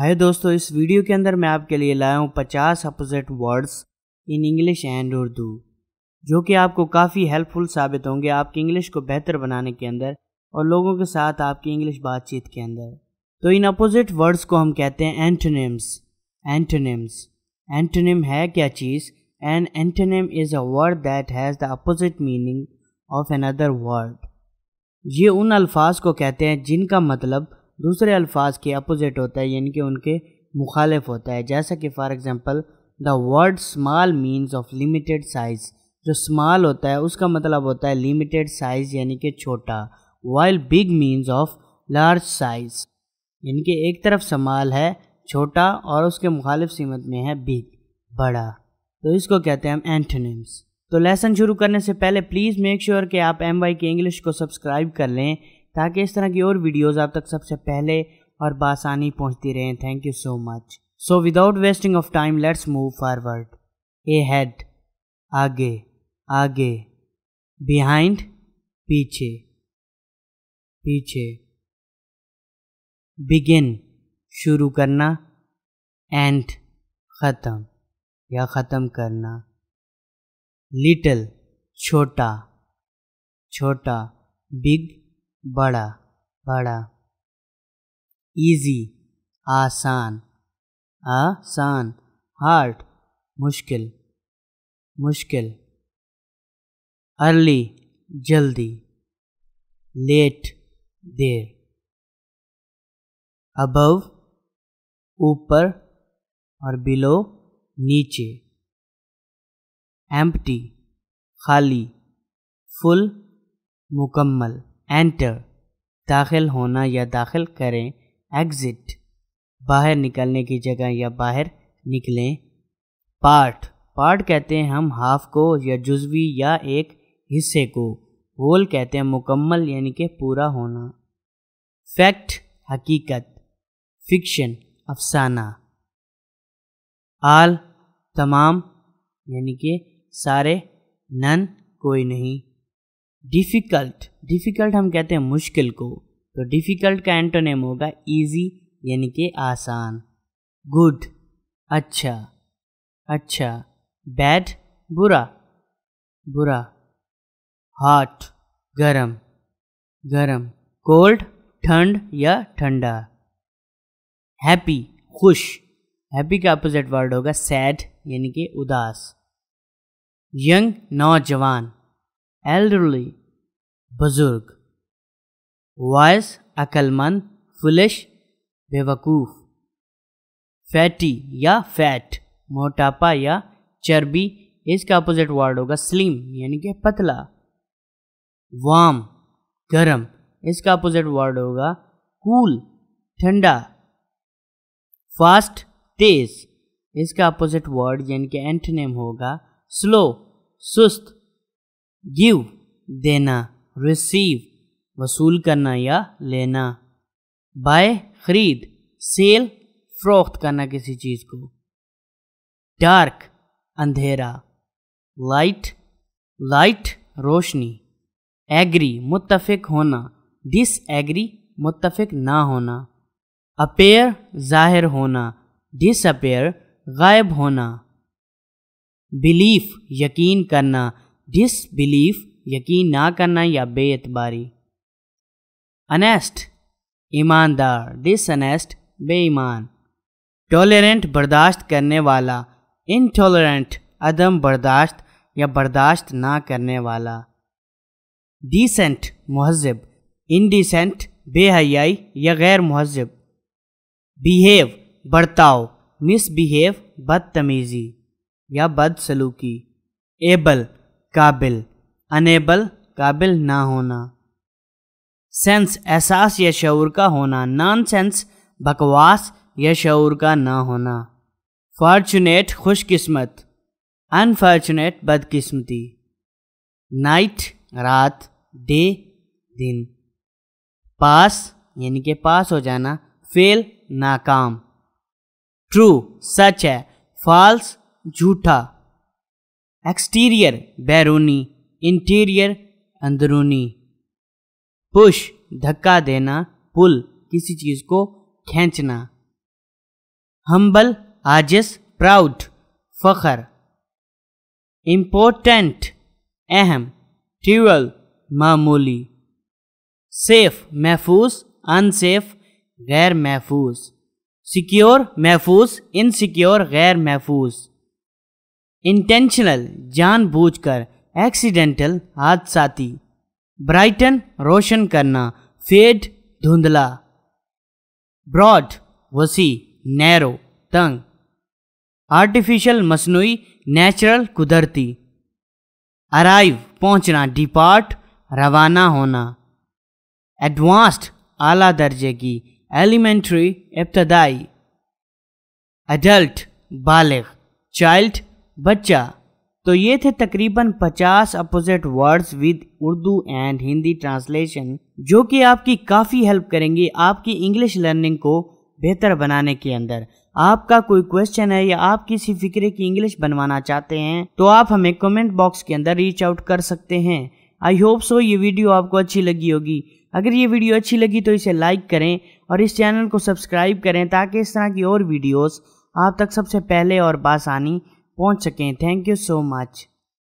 हाय दोस्तों इस वीडियो के अंदर मैं आपके लिए लाया हूँ पचास opposite words in English and Urdu जो कि आपको काफ़ी हेल्पफुल साबित होंगे आपकी इंग्लिश को बेहतर बनाने के अंदर और लोगों के साथ आपकी इंग्लिश बातचीत के अंदर तो इन अपोजिट वर्ड्स को हम कहते हैं एंटोनिम्स एंटोनिम्स एंटोनिम है क्या चीज़ an antonym is a word that has the opposite meaning of another word ये उन अल्फाज को कहते हैं जिनका मतलब दूसरे अल्फाज के अपोजिट होता है यानी कि उनके मुखालिफ होता है जैसा कि for example the word small means of limited size जो स्मॉल होता है उसका मतलब होता है लिमिटेड साइज़ यानी कि छोटा while big means of large size यानी कि एक तरफ स्माल है छोटा और उसके मुखालिफ सीमत में है बिग बड़ा तो इसको कहते हैं हम एंटोनिम्स तो लेसन शुरू करने से पहले प्लीज़ मेक श्योर कि आप एम वाई की इंग्लिश को सब्सक्राइब कर लें ताकि इस तरह की और वीडियोज़ आप तक सबसे पहले और बासानी पहुंचती रहें thank you so much so without wasting of time let's move forward ahead आगे आगे बिहाइंड पीछे पीछे बिगिन शुरू करना एंड ख़त्म या ख़त्म करना लिटल छोटा छोटा बिग बड़ा बड़ा इजी आसान आसान हार्ड मुश्किल मुश्किल अर्ली जल्दी लेट देर अबव ऊपर और बिलो नीचे एम्प्टी खाली फुल मुकम्मल एंटर दाखिल होना या दाखिल करें एग्ज़िट बाहर निकलने की जगह या बाहर निकलें पार्ट पार्ट कहते हैं हम हाफ को या जुजवी या एक हिस्से को होल कहते हैं मुकम्मल यानी कि पूरा होना फैक्ट हकीकत फिक्शन अफसाना आल तमाम यानी कि सारे नन कोई नहीं डिफ़िकल्ट डिफ़िकल्ट हम कहते हैं मुश्किल को तो डिफ़िकल्ट का एंटोनेम होगा ईजी यानी कि आसान गुड अच्छा अच्छा बैड बुरा बुरा हॉट गरम गरम कोल्ड ठंड या ठंडा हैप्पी खुश हैप्पी का अपोजिट वर्ड होगा सैड यानी कि उदास यंग नौजवान एल्डरली बुजुर्ग वायस अकलमंद फुलिश बेवकूफ़ फैटी या फैट मोटापा या चर्बी इसका अपोजिट वर्ड होगा स्लिम यानी कि पतला वाम गरम इसका अपोजिट वर्ड होगा कूल ठंडा फास्ट तेज इसका अपोजिट वर्ड यानी कि एंटनेम होगा स्लो सुस्त गिव देना रिसीव वसूल करना या लेना बाय खरीद सेल फरोख्त करना किसी चीज़ को डार्क अंधेरा लाइट लाइट रोशनी एग्री मुतफिक होना डिस एग्री मुतफिक ना होना अपेयर ज़ाहिर होना डिस अपेयर गायब होना बिलीफ यकीन करना डिस बिलीफ यकीन ना करना या बेअतबारी अनेस्ट ईमानदार डिसनेस्ट बेईमान टॉलरेंट बर्दाश्त करने वाला इनटॉलरेंट अदम बर्दाश्त या बर्दाश्त ना करने वाला डिसेंट महजब इनडिसेंट बेहयाई या गैर महजब बिहेव बर्ताव मिसबिहेव बदतमीज़ी या बदसलूकी एबल काबिल अनेबल काबिल ना होना सेंस एहसास या शूर का होना नॉन सेंस बकवास या शूर का ना होना फॉर्चुनेट खुशकिस्मत अनफॉर्चुनेट बदकिस्मती नाइट रात डे दिन पास यानी कि पास हो जाना फेल नाकाम ट्रू सच है फॉल्स झूठा एक्सटीरियर बैरूनी इंटीरियर अंदरूनी पुश धक्का देना पुल किसी चीज को खींचना हम्बल आजस प्राउड फखर इम्पोर्टेंट अहम ट्यूअल मामूली सेफ महफूज अनसेफ गैर महफूज सिक्योर महफूज इनसिक्योर गैर महफूज इंटेंशनल जानबूझकर एक्सीडेंटल हादसाती ब्राइटन रोशन करना फेड धुंधला ब्रॉड वसी नैरो तंग आर्टिफिशियल मसनू नेचुरल कुदरती अराइव पहुंचना डिपार्ट रवाना होना एडवांस्ड आला दर्जे की एलिमेंट्री इब्तदाई एडल्ट बालिग चाइल्ड बच्चा तो ये थे तकरीबन 50 opposite words with Urdu and Hindi translation जो कि आपकी काफ़ी हेल्प करेंगी आपकी इंग्लिश लर्निंग को बेहतर बनाने के अंदर आपका कोई क्वेश्चन है या आप किसी फिक्रे की इंग्लिश बनवाना चाहते हैं तो आप हमें कमेंट बॉक्स के अंदर रीच आउट कर सकते हैं आई होप सो ये वीडियो आपको अच्छी लगी होगी अगर ये वीडियो अच्छी लगी तो इसे लाइक करें और इस चैनल को सब्सक्राइब करें ताकि इस तरह की और वीडियोस आप तक सबसे पहले और बासानी पहुंच सकें थैंक यू सो मच